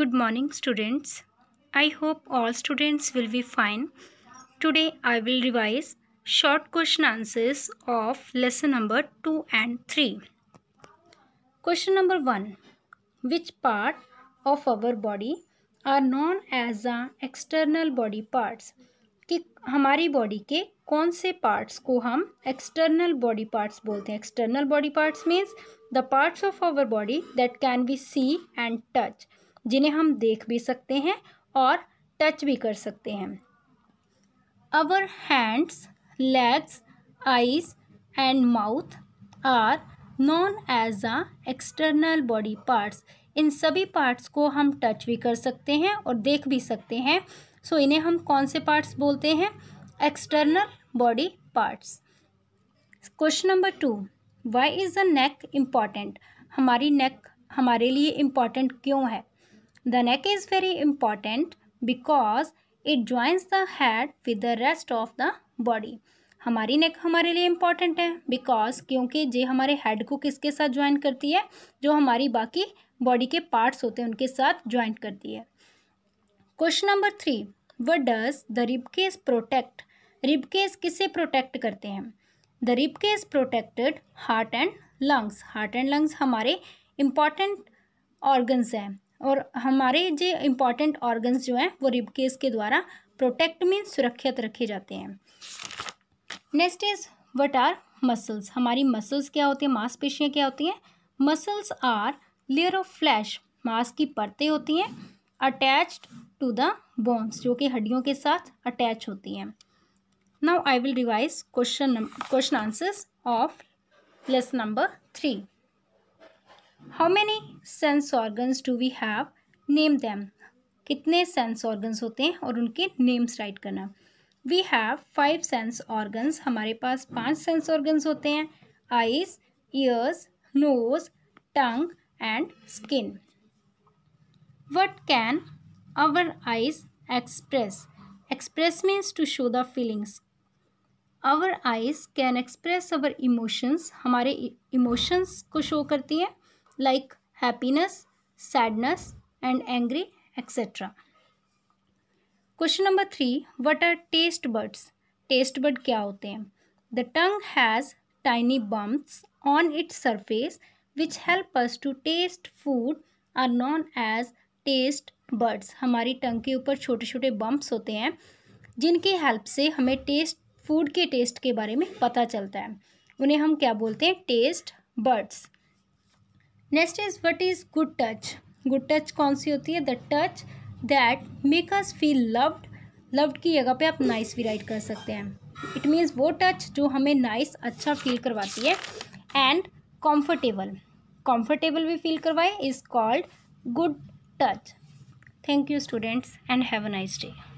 Good morning students. I hope all students will be fine. Today I will revise short question answers of lesson number 2 and 3. Question number 1. Which part of our body are known as the external body parts? कि हमारी body के कौन से parts को हम external body parts बोलते हैं external body parts means the parts of our body that can be see and touch जिन्हें हम देख भी सकते हैं और टच भी कर सकते हैं our hands legs eyes and mouth are known as uh external body parts इन सभी पार्ट्स को हम टच भी कर सकते हैं और देख भी सकते हैं सो so, इन्हें हम कौन से पार्ट्स बोलते हैं external body parts question number two why is the neck important हमारी नेक हमारे लिए इम्पॉर्टेंट क्यों है The neck is very important because it joins the head with the rest of the body. हमारी नेक हमारे लिए इम्पॉर्टेंट है because क्योंकि ये हमारे हेड को किसके साथ ज्वाइन करती है जो हमारी बाकी बॉडी के पार्ट्स होते हैं उनके साथ ज्वाइन करती है question number three what does the rib case protect rib case किसे प्रोटेक्ट करते हैं the rib case protected heart and lungs heart and lungs हमारे इम्पॉर्टेंट ऑर्गन्स हैं और हमारे जो इम्पॉर्टेंट ऑर्गन्स जो हैं वो रिबकेस के द्वारा प्रोटेक्ट में सुरक्षित रखे जाते हैं next is what are muscles हमारी मसल्स क्या होती हैं मांसपेशियाँ क्या होती हैं muscles are layer of flesh मांस की परतें होती हैं अटैच्ड टू द बोन्स जो कि हड्डियों के साथ अटैच होती हैं now I will revise question question answers of lesson number three how many sense organs do we have name them कितने सेंस ऑर्गन्स होते हैं और उनके नेम्स राइट करना we have five sense organs हमारे पास पांच सेंस ऑर्गन्स होते हैं eyes ears nose tongue and skin what can our eyes express express means to show the feelings our eyes can express our emotions हमारे emotions को show करती हैं like happiness, sadness and angry etc. Question number three what are taste buds taste bud क्या होते हैं the tongue has tiny bumps on its surface which help us to taste food are known as taste buds हमारी tongue के ऊपर छोटे छोटे bumps होते हैं जिनकी हेल्प से हमें टेस्ट फूड के टेस्ट के बारे में पता चलता है उन्हें हम क्या बोलते हैं taste buds next is what is good touch good touch कौन सी होती है the touch that make us feel loved loved की जगह पे आप नाइस भी राइट कर सकते हैं इट मीन्स वो टच जो हमें नाइस nice, अच्छा फील करवाती है एंड कॉम्फर्टेबल कॉम्फर्टेबल भी फील करवाए is called good touch thank you students and have a nice day